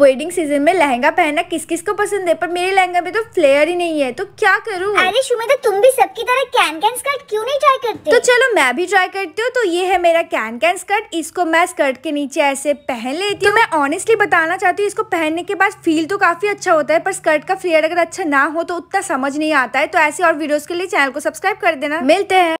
wedding season में लहंगा पहनना किस किस को पसंद है पर मेरे लहंगा में तो फ्लेयर ही नहीं है तो क्या करूँ अरे शुमिता तो तुम भी सबकी तरह कैन कैन स्कर्ट क्यों नहीं ट्राई करते तो चलो मैं भी ट्राई करती हूँ तो ये है मेरा कैन कैन स्कर्ट इसको मैं स्कर्ट के नीचे ऐसे पहन लेती हूँ तो मैं ऑनेस्टली बताना चाहती हूँ इसको पहनने के बाद फील तो काफी अच्छा होता है पर स्कर्ट का फ्लेयर अगर अच्छा ना हो तो उतना समझ नहीं आता है तो ऐसे और वीडियोज के लिए चैनल को सब्सक्राइब कर देना मिलते हैं